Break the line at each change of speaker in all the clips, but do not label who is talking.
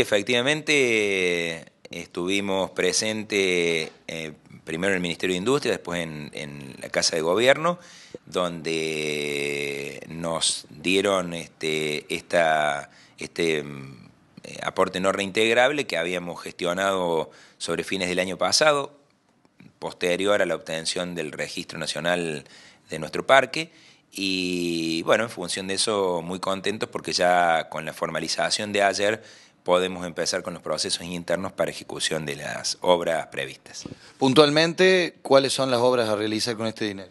efectivamente estuvimos presentes eh, primero en el Ministerio de Industria, después en, la Casa de Gobierno, donde nos dieron este, este mm, eh, aporte no reintegrable que habíamos gestionado sobre fines del año pasado, posterior a la obtención del Registro Nacional de nuestro parque. Y bueno, en función de eso, muy contentos porque ya con la formalización de ayer podemos empezar con los procesos internos para ejecución de las obras previstas. Puntualmente, ¿cuáles son las obras a realizar con este dinero?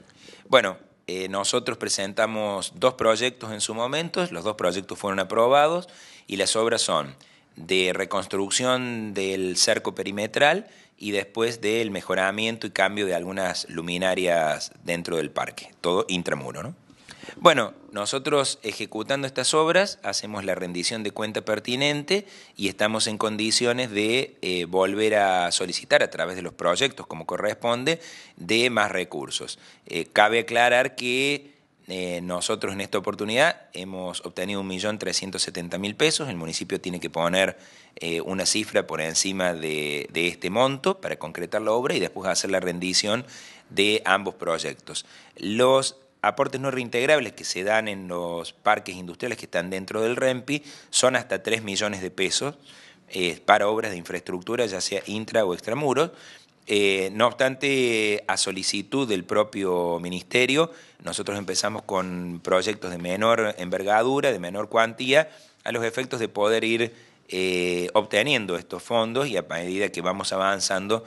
Bueno, eh, nosotros presentamos dos proyectos en su momento, los dos proyectos fueron aprobados y las obras son de reconstrucción del cerco perimetral y después del mejoramiento y cambio de algunas luminarias dentro del parque, todo intramuro, ¿no? Bueno, nosotros ejecutando estas obras hacemos la rendición de cuenta pertinente y estamos en condiciones de eh, volver a solicitar a través de los proyectos, como corresponde, de más recursos. Eh, cabe aclarar que... Eh, nosotros en esta oportunidad hemos obtenido 1.370.000 pesos. El municipio tiene que poner una cifra por encima de, de, este monto para concretar la obra y después hacer la rendición de ambos proyectos. Los aportes no reintegrables que se dan en los parques industriales que están dentro del REMPI son hasta 3 millones de pesos eh, para obras de infraestructura, ya sea intra o extramuros. Eh, no obstante, a solicitud del propio ministerio, nosotros empezamos con proyectos de menor envergadura, de menor cuantía, a los efectos de poder ir eh, obteniendo estos fondos y a medida que vamos avanzando,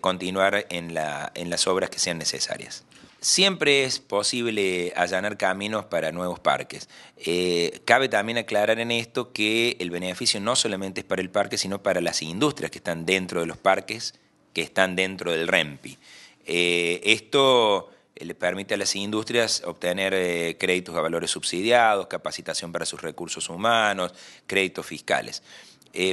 continuar en las obras que sean necesarias. Siempre es posible allanar caminos para nuevos parques. Eh, cabe también aclarar en esto que el beneficio no solamente es para el parque, sino para las industrias que están dentro de los parques, que están dentro del REMPI. Eh, esto eh, le permite a las industrias obtener créditos a valores subsidiados, capacitación para sus recursos humanos, créditos fiscales.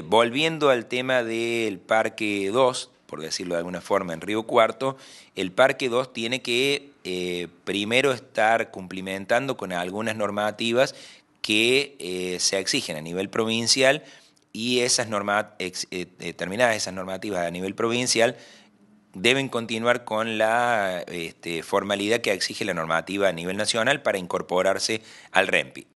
volviendo al tema del Parque 2, por decirlo de alguna forma, en Río Cuarto, el Parque 2 tiene que eh, primero estar cumplimentando con algunas normativas que eh, se exigen a nivel provincial y esas normativas eh, determinadas esas normativas a nivel provincial deben continuar con la este, formalidad que exige la normativa a nivel nacional para incorporarse al REMPI.